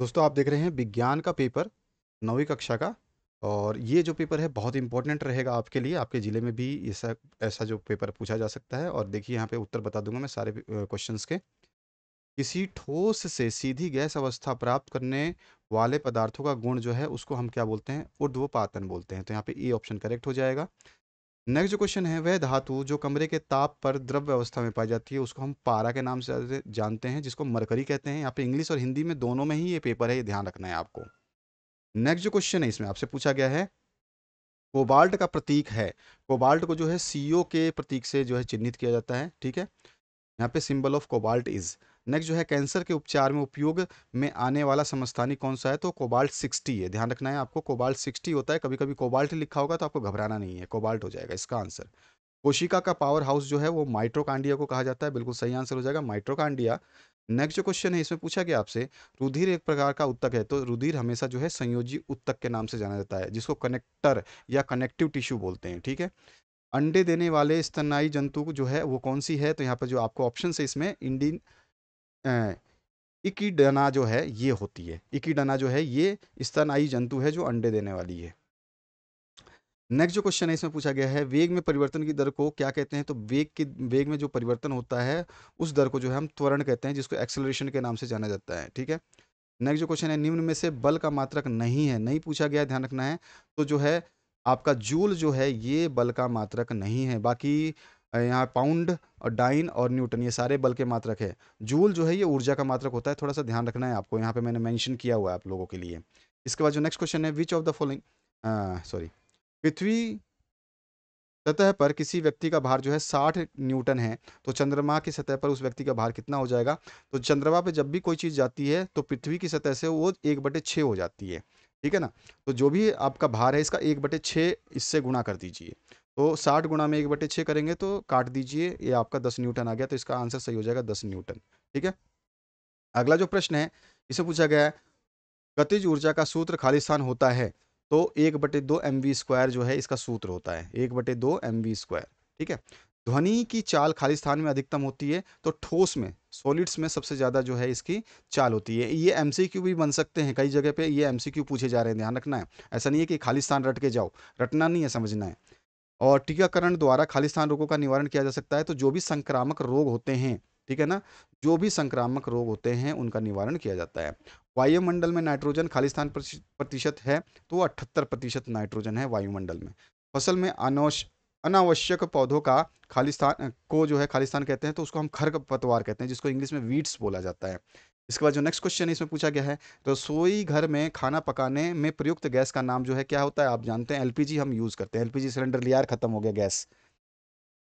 दोस्तों आप देख रहे हैं विज्ञान का पेपर नौवीं कक्षा का और ये जो पेपर है बहुत इंपॉर्टेंट रहेगा आपके लिए आपके ज़िले में भी ऐसा ऐसा जो पेपर पूछा जा सकता है और देखिए यहाँ पे उत्तर बता दूंगा मैं सारे क्वेश्चन के किसी ठोस से सीधी गैस अवस्था प्राप्त करने वाले पदार्थों का गुण जो है उसको हम क्या बोलते हैं उर्ध्वपातन बोलते हैं तो यहाँ पे ए ऑप्शन करेक्ट हो जाएगा नेक्स्ट जो क्वेश्चन है वह धातु जो कमरे के ताप पर द्रव व्यवस्था में पाई जाती है उसको हम पारा के नाम से जानते हैं जिसको मरकरी कहते हैं यहाँ पे इंग्लिश और हिंदी में दोनों में ही ये पेपर है ये ध्यान रखना है आपको नेक्स्ट जो क्वेश्चन है इसमें आपसे पूछा गया है कोबाल्ट का प्रतीक है कोबाल्ट को जो है सीओ के प्रतीक से जो है चिन्हित किया जाता है ठीक है यहाँ पे symbol of cobalt is next जो है कैंसर के उपचार में उपयोग में आने वाला समस्थानी कौन सा है तो कोबाल्ट सिक्सटी है ध्यान रखना है आपको कोबाल्ट सिक्सटी होता है कभी कभी कोबाल्ट लिखा होगा तो आपको घबराना नहीं है कोबाल्ट हो जाएगा इसका आंसर कोशिका का पावर हाउस जो है वो माइट्रोकांडिया को कहा जाता है बिल्कुल सही आंसर हो जाएगा माइट्रोकांडिया नेक्स्ट जो क्वेश्चन है इसमें पूछा गया आपसे रुधिर एक प्रकार का उत्तक है तो रुधिर हमेशा जो है संयोजी उत्तक के नाम से जाना जाता है जिसको कनेक्टर या कनेक्टिव टिश्यू बोलते हैं ठीक है अंडे देने वाले स्तनाई जंतु जो है वो कौन सी है तो यहाँ पर जो आपको ऑप्शन है इसमें इंडियन इकीडना जो है ये होती है इकीडना जो है ये स्तनाई जंतु है जो अंडे देने वाली है नेक्स्ट जो क्वेश्चन है इसमें पूछा गया है वेग में परिवर्तन की दर को क्या कहते हैं तो वेग की वेग में जो परिवर्तन होता है उस दर को जो है हम त्वरण कहते हैं जिसको एक्सेलरेशन के नाम से जाना जाता है ठीक है नेक्स्ट जो क्वेश्चन है निम्न में से बल का मात्रक नहीं है नहीं पूछा गया ध्यान रखना है तो जो है आपका जूल जो है ये बल का मात्रक नहीं है बाकी यहाँ पाउंड और डाइन और न्यूटन ये सारे बल के मात्रक है जूल जो है ये ऊर्जा का मात्रक होता है थोड़ा सा ध्यान रखना है आपको यहाँ पे मैंने मेंशन किया हुआ है आप लोगों के लिए इसके बाद जो नेक्स्ट क्वेश्चन है which of the following sorry पृथ्वी सतह पर किसी व्यक्ति का भार जो है साठ न्यूटन है तो चंद्रमा की सतह पर उस व्यक्ति का भार कितना हो जाएगा तो चंद्रमा पर जब भी कोई चीज़ जाती है तो पृथ्वी की सतह से वो एक बटे हो जाती है ठीक है ना तो जो भी आपका भार है इसका एक बटे छः इससे गुणा कर दीजिए तो साठ गुणा में एक बटे छः करेंगे तो काट दीजिए ये आपका दस न्यूटन आ गया तो इसका आंसर सही हो जाएगा दस न्यूटन ठीक है अगला जो प्रश्न है इसे पूछा गया है गतिज ऊर्जा का सूत्र खाली स्थान होता है तो एक बटे दो एम वी स्क्वायर जो है इसका सूत्र होता है एक बटे दो एम वी स्क्वायर ठीक है ध्वनि की चाल खाली स्थान में अधिकतम होती है तो ठोस में सॉलिड्स में सबसे ज़्यादा जो है इसकी चाल होती है ये एम भी बन सकते हैं कई जगह पे ये एम पूछे जा रहे हैं ध्यान रखना है ऐसा नहीं है कि खालिस्तान रट के जाओ रटना नहीं है समझना है और टीकाकरण द्वारा खालिस्तान रोगों का निवारण किया जा सकता है तो जो भी संक्रामक रोग होते हैं ठीक है ना जो भी संक्रामक रोग होते हैं उनका निवारण किया जाता है वायुमंडल में नाइट्रोजन खालिस्तान प्रतिशत है तो अठहत्तर प्रतिशत नाइट्रोजन है वायुमंडल में फसल में अनौश अनावश्यक पौधों का खालिस्तान को जो है खालिस्तान कहते हैं तो उसको हम खर पतवार कहते हैं जिसको इंग्लिश में वीट्स बोला जाता है इसके बाद जो नेक्स्ट क्वेश्चन है इसमें पूछा गया है रसोई तो घर में खाना पकाने में प्रयुक्त गैस का नाम जो है क्या होता है आप जानते हैं एलपीजी हम यूज़ करते हैं एलपीजी सिलेंडर लिया खत्म हो गया गैस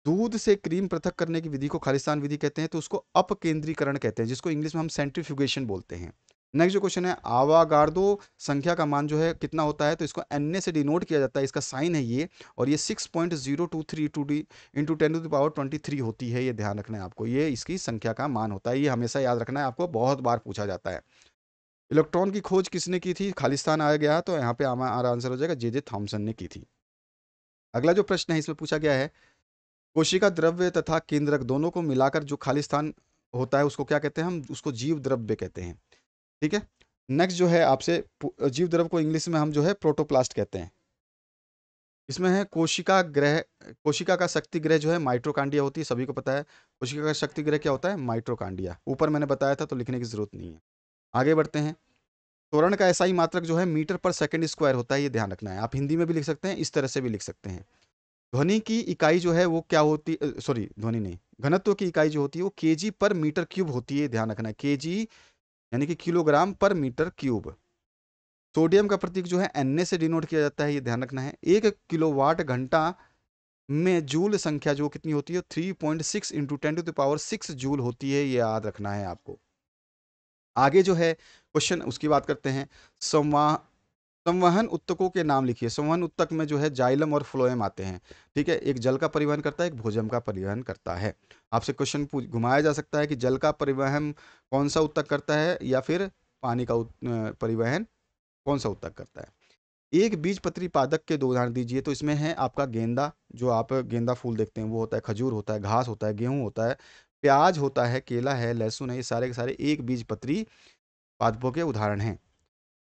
दूध से क्रीम पृथक करने की विधि को खालिस्तान विधि कहते हैं तो उसको अपकेंद्रीकरण कहते हैं जिसको इंग्लिश में हम सेंट्रीफ्यूगेशन बोलते हैं नेक्स्ट जो क्वेश्चन है आवागार्डो संख्या का मान जो है कितना होता है तो इसको एन से डिनोट किया जाता है इसका साइन है ये और ये six point zero two three two D into ten to the power power twenty three होती है ये ध्यान रखना है आपको ये इसकी संख्या का मान होता है ये हमेशा याद रखना है आपको बहुत बार पूछा जाता है इलेक्ट्रॉन की खोज किसने की थी खालिस्तान आ गया तो यहाँ पे हमारा आंसर हो जाएगा जे जे थॉम्सन ने की थी अगला जो प्रश्न है इसमें पूछा गया है कोशिका द्रव्य तथा केंद्रक दोनों को मिलाकर जो खालिस्तान होता है उसको क्या कहते हैं हम उसको जीव द्रव्य कहते हैं ठीक है नेक्स्ट जो है आपसे जीव द्रव को इंग्लिश में हम जो है प्रोटोप्लास्ट कहते हैं इसमें है कोशिका ग्रह कोशिका का शक्ति ग्रह जो है माइट्रोकांडिया होती है सभी को पता है कोशिका का शक्ति ग्रह क्या होता है माइट्रोकांडिया ऊपर मैंने बताया था तो लिखने की जरूरत नहीं है आगे बढ़ते हैं त्वरण का ऐसा ही मात्रक जो है मीटर पर सेकंड स्क्वायर होता है ये ध्यान रखना है आप हिंदी में भी लिख सकते हैं इस तरह से भी लिख सकते हैं ध्वनि की इकाई जो है वो क्या होती सॉरी ध्वनि नहीं घनत्व की इकाई जो होती है वो के पर मीटर क्यूब होती है ध्यान रखना है के यानी कि किलोग्राम पर मीटर क्यूब सोडियम का प्रतीक जो है एन से डिनोट किया जाता है ये ध्यान रखना है एक किलोवाट घंटा में जूल संख्या जो कितनी होती है three point six into ten to the power six joule होती है ये याद रखना है आपको आगे जो है क्वेश्चन उसकी बात करते हैं संवहन उत्तकों के नाम लिखिए संवहन उत्तक में जो है जाइलम और फ्लोएम आते हैं ठीक है एक जल का परिवहन करता है एक भोजन का परिवहन करता है आपसे क्वेश्चन घुमाया जा सकता है कि जल का परिवहन कौन सा उत्तक करता है या फिर पानी का परिवहन कौन सा उत्तक करता है एक बीज पत्री पादक के दो उदाहरण दीजिए तो इसमें है आपका गेंदा जो आप गेंदा फूल देखते हैं वो होता है खजूर होता है घास होता है गेहूँ होता है प्याज होता है केला है लहसुन है ये सारे के सारे एक बीज पत्री पादपों के उदाहरण हैं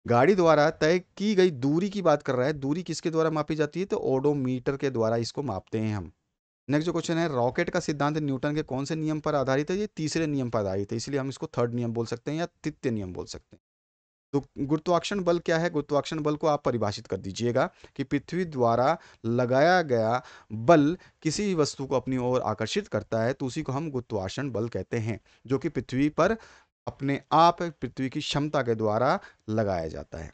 गाड़ी द्वारा तय की गई दूरी की बात कर रहा है दूरी किसके द्वारा मापी जाती है तो ओडोमीटर के द्वारा इसको मापते हैं हम नेक्स्ट जो क्वेश्चन है रॉकेट का सिद्धांत न्यूटन के कौन से नियम पर आधारित है ये तीसरे नियम पर आधारित है इसलिए हम इसको थर्ड नियम बोल सकते हैं या तृतीय नियम बोल सकते हैं तो गुरुत्वाकर्षण बल क्या है गुरुत्वाकर्षण बल को आप परिभाषित कर दीजिएगा कि पृथ्वी द्वारा लगाया गया बल किसी भी वस्तु को अपनी ओर आकर्षित करता है तो उसी को हम गुरुत्वाकर्षण बल कहते हैं जो कि पृथ्वी पर अपने आप पृथ्वी की क्षमता के द्वारा लगाया जाता है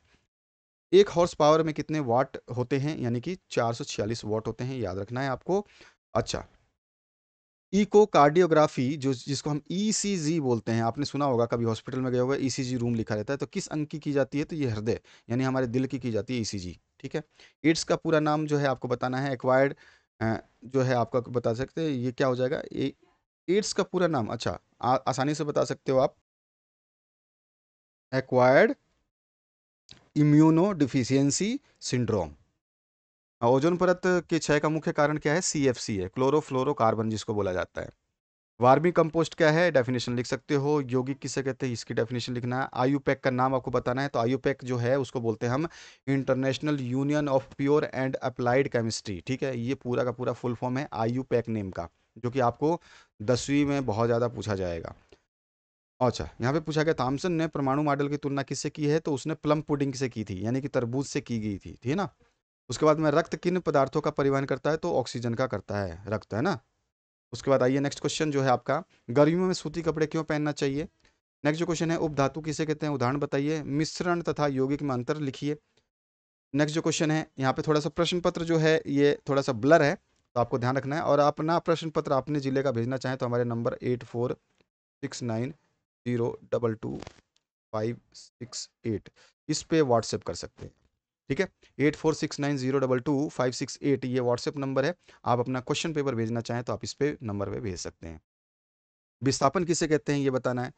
एक हॉर्स पावर में कितने वाट होते हैं यानी कि 446 वाट होते हैं याद रखना है आपको अच्छा इकोकार्डियोग्राफी जो जिसको हम ईसीजी e बोलते हैं आपने सुना होगा कभी हॉस्पिटल में गए होगा ईसीजी रूम लिखा रहता है तो किस अंक की की जाती है तो ये हृदय यानी हमारे दिल की की जाती है ईसीजी e ठीक है एड्स का पूरा नाम जो है आपको बताना है एक्वायर्ड जो है आपका बता सकते हैं ये क्या हो जाएगा एड्स का पूरा नाम अच्छा आ, आसानी से बता सकते हो आप इम्यूनो इम्यूनोडिफिशियंसी सिंड्रोम ओजोन परत के क्षय का मुख्य कारण क्या है सी एफ सी है क्लोरोफ्लोरोकार्बन जिसको बोला जाता है वार्मी कंपोस्ट क्या है डेफिनेशन लिख सकते हो यौगिक किसे कहते हैं इसकी डेफिनेशन लिखना है पैक का नाम आपको बताना है तो पैक जो है उसको बोलते हैं हम International Union of Pure and Applied Chemistry ठीक है ये पूरा का पूरा फुल फॉर्म है पैक नेम का जो कि आपको दसवीं में बहुत ज़्यादा पूछा जाएगा अच्छा यहाँ पे पूछा गया थामसन ने परमाणु मॉडल की तुलना किससे की है तो उसने प्लम पुडिंग से की थी यानी कि तरबूज से की गई थी ठीक है ना उसके बाद में रक्त किन पदार्थों का परिवहन करता है तो ऑक्सीजन का करता है रक्त है ना उसके बाद आइए नेक्स्ट क्वेश्चन जो है आपका गर्मियों में सूती कपड़े क्यों पहनना चाहिए नेक्स्ट जो क्वेश्चन है उपधातु किसे कहते हैं उदाहरण बताइए मिश्रण तथा यौगिक में अंतर लिखिए नेक्स्ट जो क्वेश्चन है यहाँ पे थोड़ा सा प्रश्न पत्र जो है ये थोड़ा सा ब्लर है तो आपको ध्यान रखना है और अपना प्रश्न पत्र अपने जिले का भेजना चाहें तो हमारे number eight four six nine zero double two five six eight इस पर व्हाट्सएप कर सकते हैं ठीक है eight four six nine zero double two five six eight ये व्हाट्सएप नंबर है आप अपना क्वेश्चन पेपर भेजना चाहें तो आप इस पे नंबर पे भेज सकते हैं विस्थापन किसे कहते हैं ये बताना है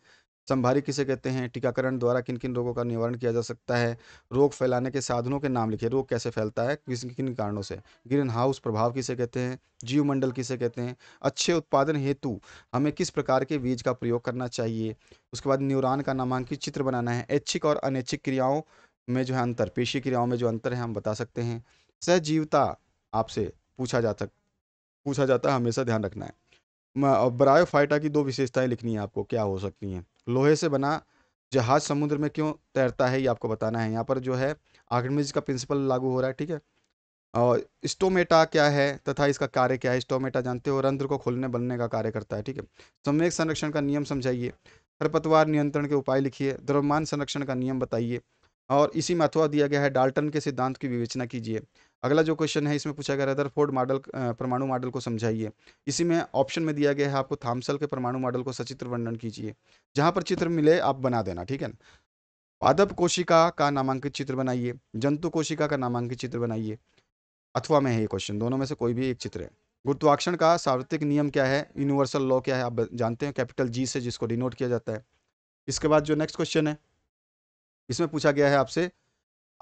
संभारी किसे कहते हैं टीकाकरण द्वारा किन किन रोगों का निवारण किया जा सकता है रोग फैलाने के साधनों के नाम लिखे रोग कैसे फैलता है किस किन कारणों से ग्रीन हाउस प्रभाव किसे कहते हैं जीवमंडल किसे कहते हैं अच्छे उत्पादन हेतु हमें किस प्रकार के बीज का प्रयोग करना चाहिए उसके बाद न्यूरान का नामांकित चित्र बनाना है ऐच्छिक और अनैच्छिक क्रियाओं में जो है अंतर पेशी क्रियाओं में जो अंतर है हम बता सकते हैं सहजीवता आपसे पूछा जा पूछा जाता है हमेशा ध्यान रखना है ब्रायोफाइटा की दो विशेषताएं लिखनी है आपको क्या हो सकती हैं लोहे से बना जहाज समुद्र में क्यों तैरता है ये आपको बताना है यहाँ पर जो है आर्गमिज का प्रिंसिपल लागू हो रहा है ठीक है और स्टोमेटा क्या है तथा इसका कार्य क्या है स्टोमेटा जानते हो रंध्र को खोलने बनने का कार्य करता है ठीक है संवेक संरक्षण का नियम समझाइए खरपतवार नियंत्रण के उपाय लिखिए द्रव्यमान संरक्षण का नियम बताइए और इसी में अथवा दिया गया है डाल्टन के सिद्धांत की विवेचना कीजिए अगला जो क्वेश्चन है इसमें पूछा गया रदरफोर्ड मॉडल परमाणु मॉडल को समझाइए इसी में ऑप्शन में दिया गया है आपको थामसल के परमाणु मॉडल को सचित्र वर्णन कीजिए जहाँ पर चित्र मिले आप बना देना ठीक है पादप कोशिका का नामांकित चित्र बनाइए जंतु कोशिका का नामांकित चित्र बनाइए अथवा में है ये क्वेश्चन दोनों में से कोई भी एक चित्र है गुरुत्वाक्षण का सार्वत्रिक नियम क्या है यूनिवर्सल लॉ क्या है आप जानते हैं कैपिटल जी से जिसको डिनोट किया जाता है इसके बाद जो नेक्स्ट क्वेश्चन है इसमें पूछा गया है आपसे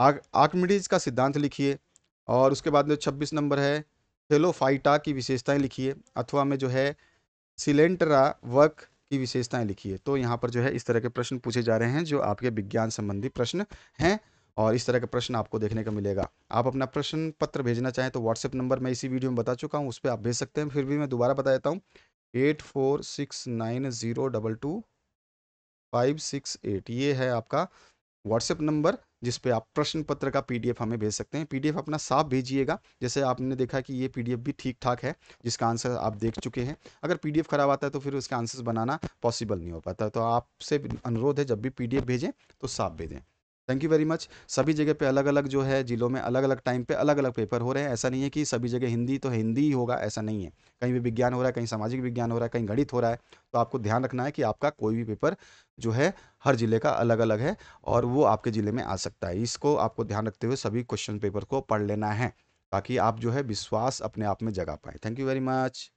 आर्कमिडीज का सिद्धांत लिखिए और उसके बाद में छब्बीस नंबर है थेलोफाइटा की विशेषताएं लिखिए अथवा में जो है सिलेंटरा वर्क की विशेषताएं लिखिए तो यहाँ पर जो है इस तरह के प्रश्न पूछे जा रहे हैं जो आपके विज्ञान संबंधी प्रश्न हैं और इस तरह के प्रश्न आपको देखने को मिलेगा आप अपना प्रश्न पत्र भेजना चाहें तो व्हाट्सएप नंबर मैं इसी वीडियो में बता चुका हूँ उस पर आप भेज सकते हैं फिर भी मैं दोबारा बता देता हूँ eight four six nine zero double two five six eight ये है आपका व्हाट्सएप नंबर जिस पे आप प्रश्न पत्र का पीडीएफ हमें भेज सकते हैं पीडीएफ अपना साफ भेजिएगा जैसे आपने देखा कि ये पीडीएफ भी ठीक ठाक है जिसका आंसर आप देख चुके हैं अगर पीडीएफ ख़राब आता है तो फिर उसका आंसर बनाना पॉसिबल नहीं हो पाता तो आपसे अनुरोध है जब भी पीडीएफ भेजें तो साफ भेजें थैंक यू वेरी मच सभी जगह पे अलग अलग जो है जिलों में अलग अलग टाइम पे अलग अलग पेपर हो रहे हैं ऐसा नहीं है कि सभी जगह हिंदी तो हिंदी ही होगा ऐसा नहीं है कहीं भी विज्ञान हो रहा है कहीं सामाजिक विज्ञान हो रहा है कहीं गणित हो रहा है तो आपको ध्यान रखना है कि आपका कोई भी पेपर जो है हर ज़िले का अलग अलग है और वो आपके ज़िले में आ सकता है इसको आपको ध्यान रखते हुए सभी क्वेश्चन पेपर को पढ़ लेना है ताकि आप जो है विश्वास अपने आप में जगा पाएँ थैंक यू वेरी मच